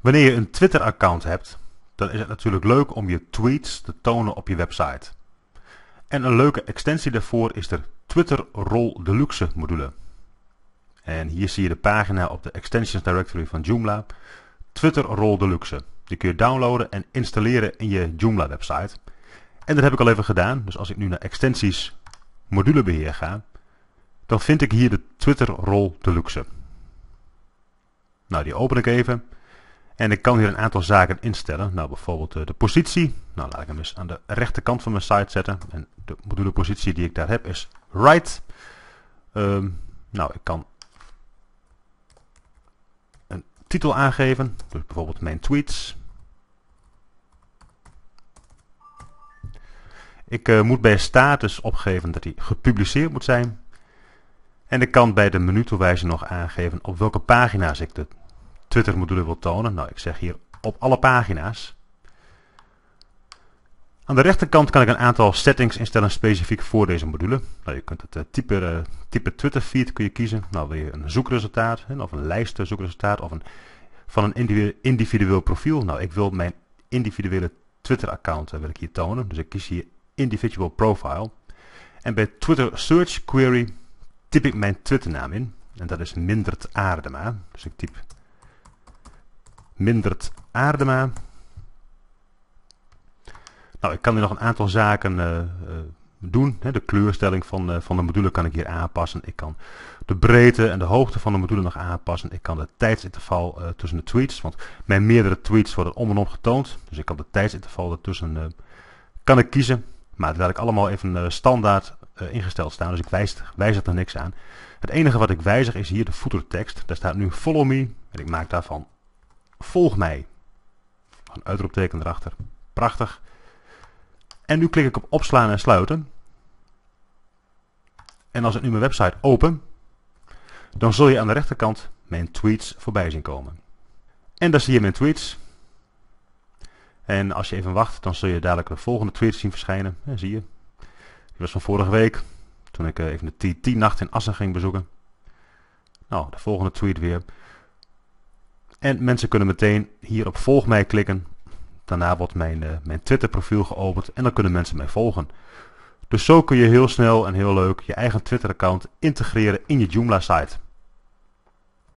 Wanneer je een Twitter-account hebt, dan is het natuurlijk leuk om je tweets te tonen op je website. En een leuke extensie daarvoor is de Twitter Rol Deluxe module. En hier zie je de pagina op de Extensions Directory van Joomla. Twitter Rol Deluxe. Die kun je downloaden en installeren in je Joomla website. En dat heb ik al even gedaan. Dus als ik nu naar extensies modulebeheer ga, dan vind ik hier de Twitter Rol Deluxe. Nou, die open ik even. En ik kan hier een aantal zaken instellen. Nou, bijvoorbeeld eh, de positie. Nou, laat ik hem eens aan de rechterkant van mijn site zetten. En de module positie die ik daar heb is right. Ehm, nou, ik kan een titel aangeven. Dus bijvoorbeeld mijn tweets. Ik eh, moet bij status opgeven dat die gepubliceerd moet zijn. En ik kan bij de menu nog aangeven op welke pagina's ik de Twitter-module wil tonen. Nou, ik zeg hier op alle pagina's. Aan de rechterkant kan ik een aantal settings instellen specifiek voor deze module. Nou, je kunt het eh, type, eh, type Twitter feed kun je kiezen. Nou wil je een zoekresultaat of een lijst zoekresultaat of een, van een individueel profiel. Nou ik wil mijn individuele Twitter account eh, wil ik hier tonen. Dus ik kies hier individual profile. En bij Twitter search query typ ik mijn Twitter naam in. En dat is Mindert Aardema. Dus ik typ mindert Aardema. Nou, ik kan hier nog een aantal zaken eh, eh, doen. De kleurstelling van, eh, van de module kan ik hier aanpassen. Ik kan de breedte en de hoogte van de module nog aanpassen. Ik kan het tijdsinterval tussen de tweets, want mijn meerdere tweets worden om en om getoond. Dus ik kan het tijdsinterval ertussen kan ik kiezen. Maar dat laat ik allemaal even standaard ingesteld staan. Dus ik wijs wijs er niks aan. Het enige wat ik wijzig is hier de voetertekst. Daar staat nu follow me. En ik maak daarvan Volg mij. Een uitroepteken erachter. Prachtig. En nu klik ik op opslaan en sluiten. En als ik nu mijn website open, dan zul je aan de rechterkant mijn tweets voorbij zien komen. En daar zie je mijn tweets. En als je even wacht, dan zul je dadelijk de volgende tweets zien verschijnen. zie je. Die was van vorige week, toen ik eh, even de T10-nacht in Assen ging bezoeken. Nou, de volgende tweet weer. En mensen kunnen meteen hier op volg mij klikken. Daarna wordt mijn, eh, mijn Twitter profiel geopend en dan kunnen mensen mij volgen. Dus zo kun je heel snel en heel leuk je eigen Twitter account integreren in je Joomla site.